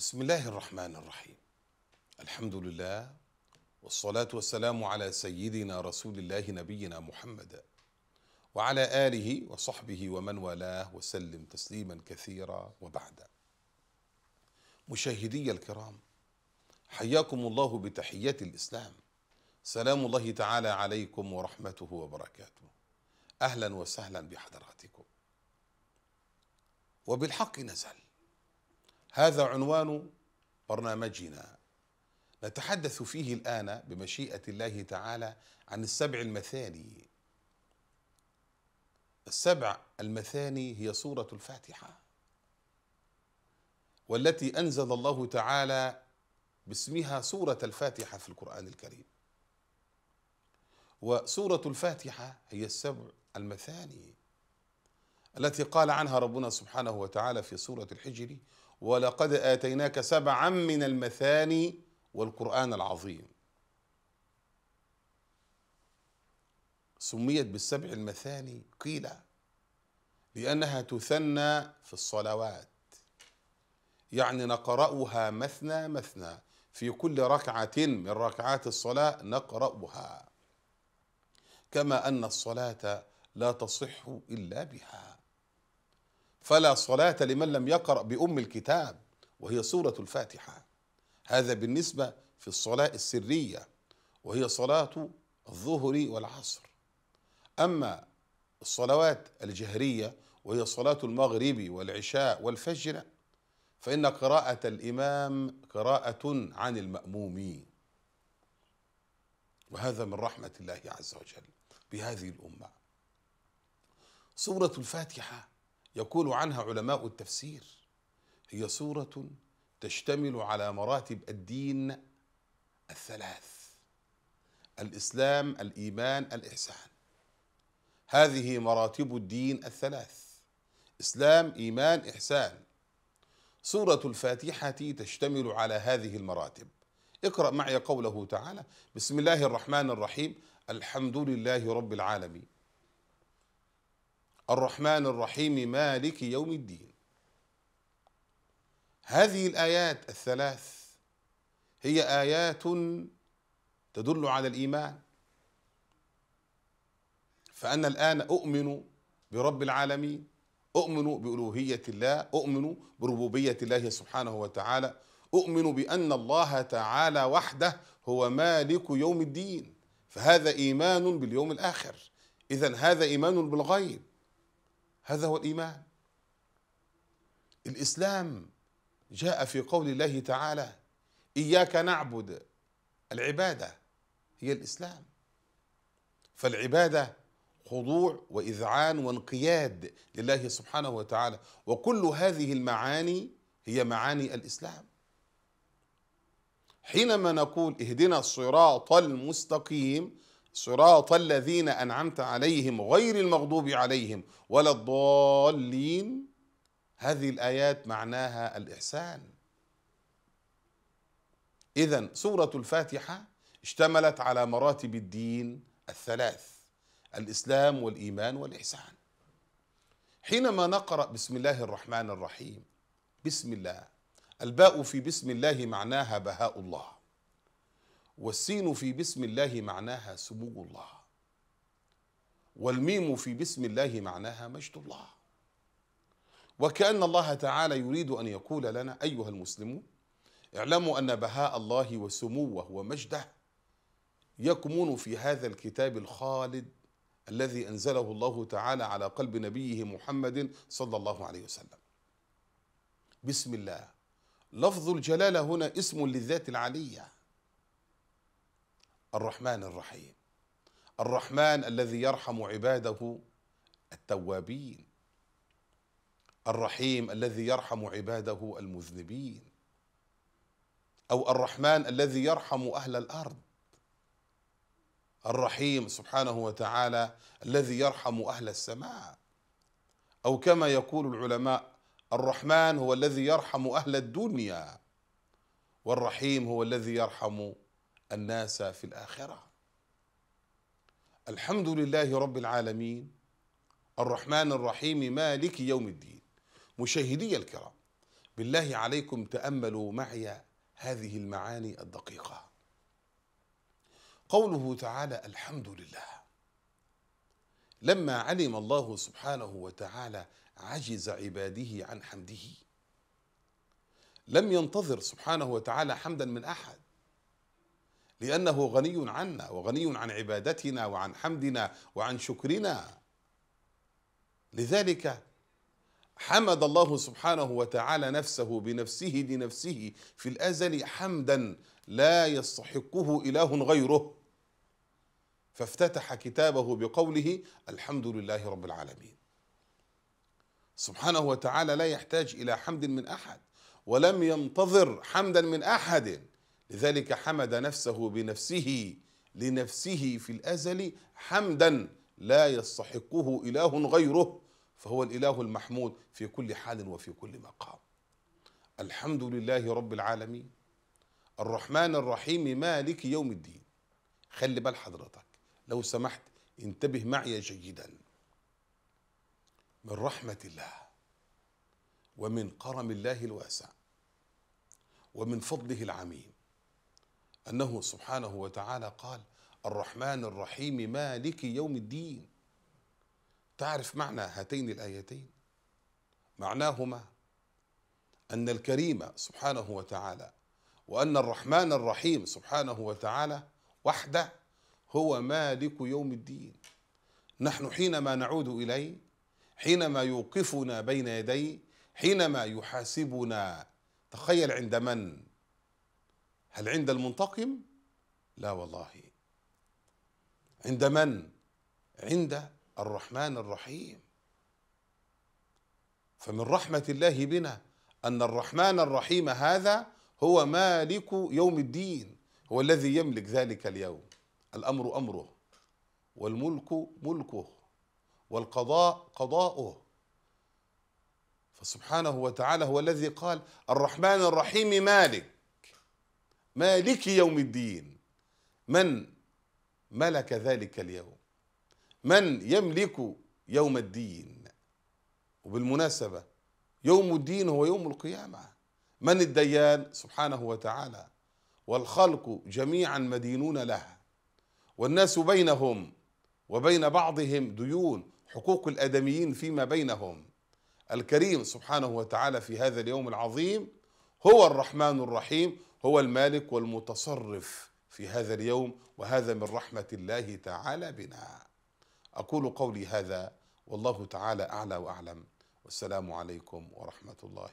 بسم الله الرحمن الرحيم الحمد لله والصلاة والسلام على سيدنا رسول الله نبينا محمد وعلى آله وصحبه ومن والاه وسلم تسليما كثيرا وبعد مشاهدي الكرام حياكم الله بتحية الإسلام سلام الله تعالى عليكم ورحمته وبركاته أهلا وسهلا بحضراتكم وبالحق نزل هذا عنوان برنامجنا نتحدث فيه الآن بمشيئة الله تعالى عن السبع المثاني السبع المثاني هي سورة الفاتحة والتي أنزل الله تعالى باسمها سورة الفاتحة في القرآن الكريم وسورة الفاتحة هي السبع المثاني التي قال عنها ربنا سبحانه وتعالى في سورة الحجر ولقد اتيناك سبعا من المثاني والقران العظيم سميت بالسبع المثاني قيل لانها تثنى في الصلوات يعني نقراها مثنى مثنى في كل ركعه من ركعات الصلاه نقراها كما ان الصلاه لا تصح الا بها فلا صلاة لمن لم يقرأ بأم الكتاب وهي سورة الفاتحة هذا بالنسبة في الصلاة السرية وهي صلاة الظهر والعصر أما الصلوات الجهرية وهي صلاة المغرب والعشاء والفجر فإن قراءة الإمام قراءة عن المأمومين وهذا من رحمة الله عز وجل بهذه الأمة سورة الفاتحة يقول عنها علماء التفسير هي سورة تشتمل على مراتب الدين الثلاث الإسلام الإيمان الإحسان هذه مراتب الدين الثلاث إسلام إيمان إحسان سورة الفاتحة تشتمل على هذه المراتب اقرأ معي قوله تعالى بسم الله الرحمن الرحيم الحمد لله رب العالمين الرحمن الرحيم مالك يوم الدين هذه الايات الثلاث هي ايات تدل على الايمان فانا الان اؤمن برب العالمين اؤمن بالوهيه الله اؤمن بربوبيه الله سبحانه وتعالى اؤمن بان الله تعالى وحده هو مالك يوم الدين فهذا ايمان باليوم الاخر اذا هذا ايمان بالغيب هذا هو الايمان الاسلام جاء في قول الله تعالى اياك نعبد العباده هي الاسلام فالعباده خضوع واذعان وانقياد لله سبحانه وتعالى وكل هذه المعاني هي معاني الاسلام حينما نقول اهدنا الصراط المستقيم صراط الذين انعمت عليهم غير المغضوب عليهم ولا الضالين هذه الايات معناها الاحسان اذا سوره الفاتحه اشتملت على مراتب الدين الثلاث الاسلام والايمان والاحسان حينما نقرا بسم الله الرحمن الرحيم بسم الله الباء في بسم الله معناها بهاء الله والسين في بسم الله معناها سمو الله والميم في بسم الله معناها مجد الله وكأن الله تعالى يريد أن يقول لنا أيها المسلمون اعلموا أن بهاء الله وسموه ومجده يكمن في هذا الكتاب الخالد الذي أنزله الله تعالى على قلب نبيه محمد صلى الله عليه وسلم بسم الله لفظ الجلالة هنا اسم للذات العليه الرحمن الرحيم الرحمن الذي يرحم عباده التوابين الرحيم الذي يرحم عباده المذنبين او الرحمن الذي يرحم اهل الارض الرحيم سبحانه وتعالى الذي يرحم اهل السماء او كما يقول العلماء الرحمن هو الذي يرحم اهل الدنيا والرحيم هو الذي يرحم الناس في الآخرة الحمد لله رب العالمين الرحمن الرحيم مالك يوم الدين مشاهدي الكرام بالله عليكم تأملوا معي هذه المعاني الدقيقة قوله تعالى الحمد لله لما علم الله سبحانه وتعالى عجز عباده عن حمده لم ينتظر سبحانه وتعالى حمدا من احد لأنه غني عنا وغني عن عبادتنا وعن حمدنا وعن شكرنا لذلك حمد الله سبحانه وتعالى نفسه بنفسه لنفسه في الازل حمدا لا يستحقه اله غيره فافتتح كتابه بقوله الحمد لله رب العالمين سبحانه وتعالى لا يحتاج الى حمد من احد ولم ينتظر حمدا من احد لذلك حمد نفسه بنفسه لنفسه في الازل حمدا لا يستحقه اله غيره فهو الاله المحمود في كل حال وفي كل مقام الحمد لله رب العالمين الرحمن الرحيم مالك يوم الدين خلي بال حضرتك لو سمحت انتبه معي جيدا من رحمه الله ومن كرم الله الواسع ومن فضله العميم انه سبحانه وتعالى قال الرحمن الرحيم مالك يوم الدين تعرف معنى هاتين الايتين معناهما ان الكريم سبحانه وتعالى وان الرحمن الرحيم سبحانه وتعالى وحده هو مالك يوم الدين نحن حينما نعود اليه حينما يوقفنا بين يديه حينما يحاسبنا تخيل عند من هل عند المنتقم لا والله عند من عند الرحمن الرحيم فمن رحمة الله بنا أن الرحمن الرحيم هذا هو مالك يوم الدين هو الذي يملك ذلك اليوم الأمر أمره والملك ملكه والقضاء قضاؤه فسبحانه وتعالى هو الذي قال الرحمن الرحيم مالك مالك يوم الدين من ملك ذلك اليوم من يملك يوم الدين وبالمناسبة يوم الدين هو يوم القيامة من الديان سبحانه وتعالى والخلق جميعا مدينون له والناس بينهم وبين بعضهم ديون حقوق الادميين فيما بينهم الكريم سبحانه وتعالى في هذا اليوم العظيم هو الرحمن الرحيم هو المالك والمتصرف في هذا اليوم وهذا من رحمة الله تعالى بنا أقول قولي هذا والله تعالى أعلى وأعلم والسلام عليكم ورحمة الله